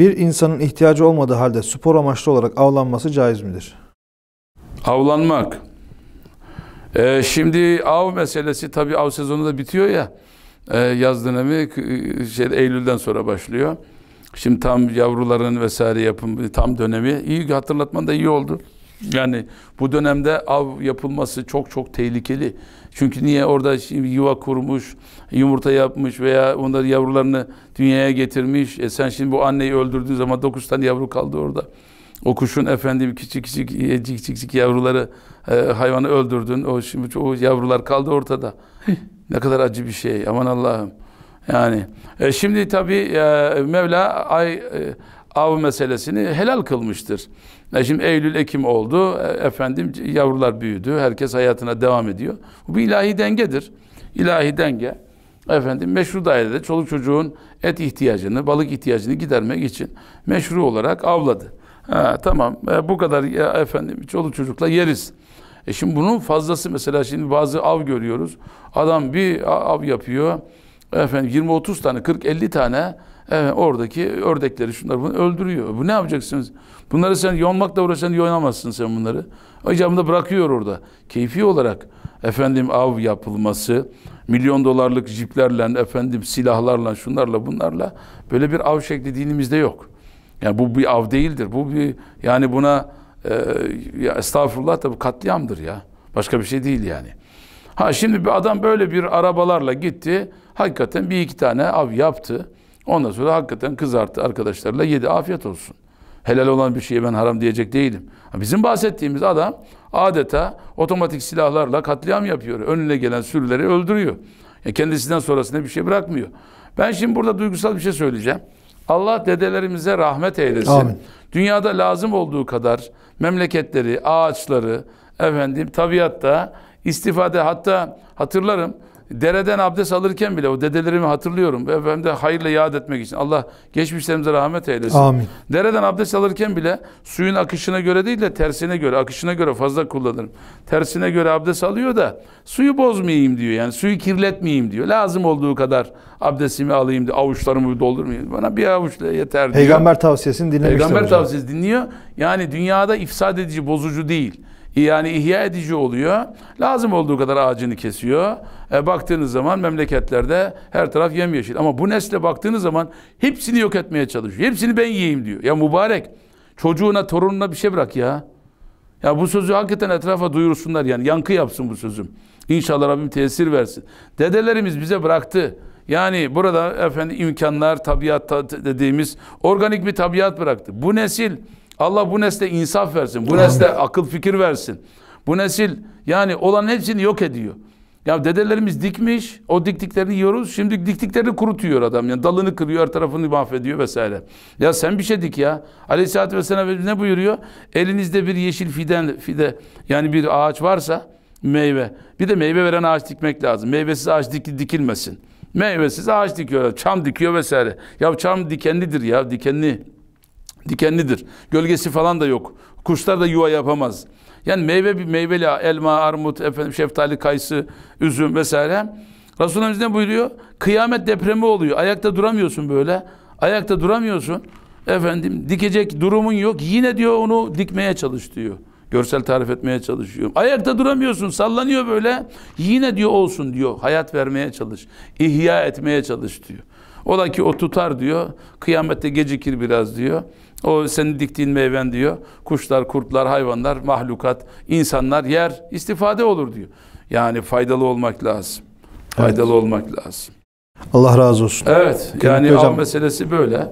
bir insanın ihtiyacı olmadığı halde spor amaçlı olarak avlanması caiz midir? Avlanmak. Ee, şimdi av meselesi tabii av sezonu da bitiyor ya. E, yaz dönemi şey, Eylül'den sonra başlıyor. Şimdi tam yavruların vesaire yapım tam dönemi. İyi hatırlatman da iyi oldu. Yani bu dönemde av yapılması çok çok tehlikeli. Çünkü niye orada şimdi yuva kurmuş, yumurta yapmış veya onları yavrularını dünyaya getirmiş. E sen şimdi bu anneyi öldürdüğün zaman dokuz tane yavru kaldı orada. O kuşun efendim küçük küçük küçük küçük yavruları e, hayvanı öldürdün. O şimdi o yavrular kaldı ortada. ne kadar acı bir şey. Aman Allah'ım. Yani e, şimdi tabii e, Mevla ay e, av meselesini helal kılmıştır. E şimdi Eylül, Ekim oldu. E, efendim yavrular büyüdü. Herkes hayatına devam ediyor. Bu bir ilahi dengedir. İlahi denge. Efendim meşru dairede çoluk çocuğun et ihtiyacını, balık ihtiyacını gidermek için meşru olarak avladı. Ha, tamam e, bu kadar ya, e, efendim çoluk çocukla yeriz. E şimdi bunun fazlası mesela şimdi bazı av görüyoruz. Adam bir av yapıyor efendim 20-30 tane 40-50 tane efendim, oradaki ördekleri şunlar bunu öldürüyor. Bu ne yapacaksınız? Bunları sen yonmakla uğraşan yonamazsın sen bunları. da bırakıyor orada. Keyfi olarak efendim av yapılması, milyon dolarlık jiplerle, efendim silahlarla, şunlarla, bunlarla böyle bir av şekli dinimizde yok. Yani bu bir av değildir. Bu bir yani buna e, ya estağfurullah tabi katliamdır ya. Başka bir şey değil yani. Ha şimdi bir adam böyle bir arabalarla gitti. Hakikaten bir iki tane av yaptı. Ondan sonra hakikaten kızarttı arkadaşlarla yedi afiyet olsun. Helal olan bir şeye ben haram diyecek değilim. Bizim bahsettiğimiz adam adeta otomatik silahlarla katliam yapıyor. Önüne gelen sürüleri öldürüyor. Yani kendisinden sonrasında bir şey bırakmıyor. Ben şimdi burada duygusal bir şey söyleyeceğim. Allah dedelerimize rahmet eylesin. Amin. Dünyada lazım olduğu kadar memleketleri, ağaçları, efendim tabiatta istifade hatta hatırlarım dereden abdest alırken bile o dedelerimi hatırlıyorum ve hem de hayırla yad etmek için Allah geçmişlerimize rahmet eylesin. Amin. Dereden abdest alırken bile suyun akışına göre değil de tersine göre akışına göre fazla kullanırım. Tersine göre abdest alıyor da suyu bozmayayım diyor yani suyu kirletmeyeyim diyor. Lazım olduğu kadar abdestimi alayım diyor. Avuçlarımı doldurmayayım. Bana bir avuçla yeter diyor. Peygamber tavsiyesini dinlemiştir Peygamber hocam. tavsiyesi dinliyor. Yani dünyada ifsad edici bozucu değil yani ihya edici oluyor. Lazım olduğu kadar ağacını kesiyor. E, baktığınız zaman memleketlerde her taraf yemyeşil. Ama bu nesle baktığınız zaman hepsini yok etmeye çalışıyor. Hepsini ben yiyeyim diyor. Ya mübarek çocuğuna torununa bir şey bırak ya. Ya bu sözü hakikaten etrafa duyursunlar yani yankı yapsın bu sözüm. İnşallah Rabbim tesir versin. Dedelerimiz bize bıraktı. Yani burada efendim imkanlar, tabiat dediğimiz organik bir tabiat bıraktı. Bu nesil Allah bu nesle insaf versin. Bu nesle akıl fikir versin. Bu nesil yani olan hepsini yok ediyor. Ya dedelerimiz dikmiş, o diktiklerini yiyoruz. Şimdi diktiklerini kurutuyor adam. Yani dalını kırıyor, her tarafını mahvediyor vesaire. Ya sen bir şey dik ya. Aleyhisselatü Vesselam ne buyuruyor? Elinizde bir yeşil fiden, fide yani bir ağaç varsa meyve. Bir de meyve veren ağaç dikmek lazım. Meyvesiz ağaç dik, dikilmesin. Meyvesiz ağaç dikiyor, Çam dikiyor vesaire. Ya çam dikenlidir ya dikenli. Dikenlidir. Gölgesi falan da yok. Kuşlar da yuva yapamaz. Yani meyve bir meyveli elma, armut, efendim şeftali, kayısı, üzüm vesaire. Resulullah ne buyuruyor? Kıyamet depremi oluyor. Ayakta duramıyorsun böyle. Ayakta duramıyorsun. Efendim dikecek durumun yok. Yine diyor onu dikmeye çalış diyor. Görsel tarif etmeye çalışıyorum. Ayakta duramıyorsun, sallanıyor böyle. Yine diyor olsun diyor. Hayat vermeye çalış. İhya etmeye çalış diyor. Ola ki o tutar diyor. Kıyamette gecikir biraz diyor. O senin diktiğin meyven diyor. Kuşlar, kurtlar, hayvanlar, mahlukat, insanlar yer istifade olur diyor. Yani faydalı olmak lazım. Faydalı evet. olmak lazım. Allah razı olsun. Evet. Kıymetli yani hocam. av meselesi böyle.